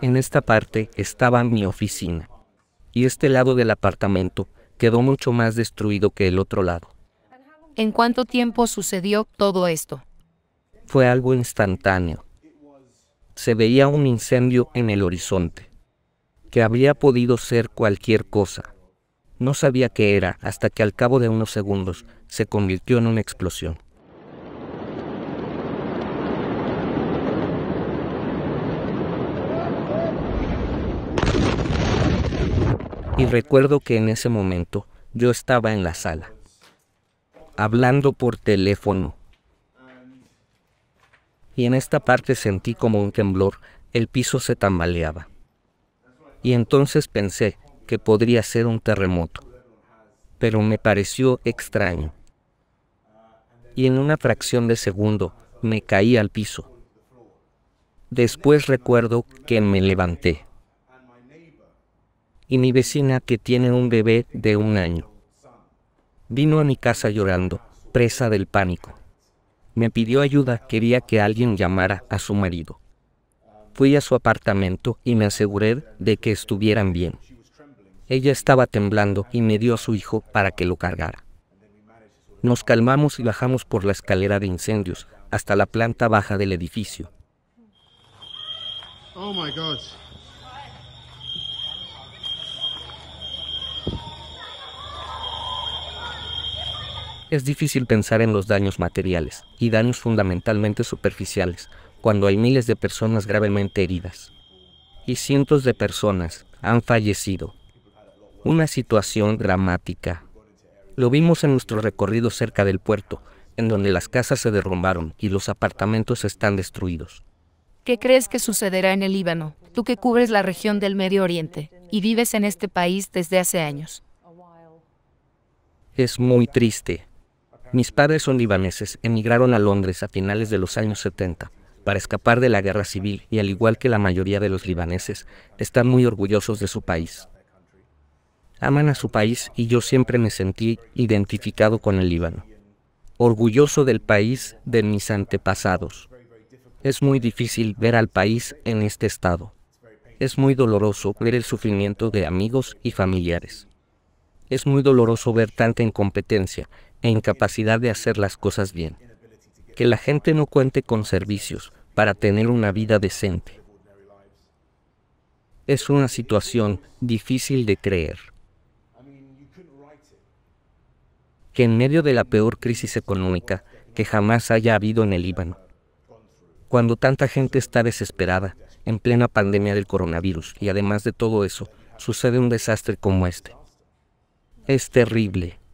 En esta parte estaba mi oficina, y este lado del apartamento quedó mucho más destruido que el otro lado. ¿En cuánto tiempo sucedió todo esto? Fue algo instantáneo. Se veía un incendio en el horizonte, que habría podido ser cualquier cosa. No sabía qué era hasta que al cabo de unos segundos se convirtió en una explosión. Y recuerdo que en ese momento yo estaba en la sala, hablando por teléfono. Y en esta parte sentí como un temblor, el piso se tambaleaba. Y entonces pensé que podría ser un terremoto. Pero me pareció extraño. Y en una fracción de segundo me caí al piso. Después recuerdo que me levanté y mi vecina que tiene un bebé de un año. Vino a mi casa llorando, presa del pánico. Me pidió ayuda, quería que alguien llamara a su marido. Fui a su apartamento y me aseguré de que estuvieran bien. Ella estaba temblando y me dio a su hijo para que lo cargara. Nos calmamos y bajamos por la escalera de incendios hasta la planta baja del edificio. Oh Es difícil pensar en los daños materiales, y daños fundamentalmente superficiales, cuando hay miles de personas gravemente heridas. Y cientos de personas han fallecido. Una situación dramática. Lo vimos en nuestro recorrido cerca del puerto, en donde las casas se derrumbaron y los apartamentos están destruidos. ¿Qué crees que sucederá en el Líbano, tú que cubres la región del Medio Oriente y vives en este país desde hace años? Es muy triste. Mis padres son libaneses, emigraron a Londres a finales de los años 70 para escapar de la guerra civil y al igual que la mayoría de los libaneses, están muy orgullosos de su país. Aman a su país y yo siempre me sentí identificado con el Líbano. Orgulloso del país de mis antepasados. Es muy difícil ver al país en este estado. Es muy doloroso ver el sufrimiento de amigos y familiares. Es muy doloroso ver tanta incompetencia e incapacidad de hacer las cosas bien. Que la gente no cuente con servicios para tener una vida decente. Es una situación difícil de creer. Que en medio de la peor crisis económica que jamás haya habido en el Líbano, cuando tanta gente está desesperada en plena pandemia del coronavirus y además de todo eso, sucede un desastre como este. Es terrible.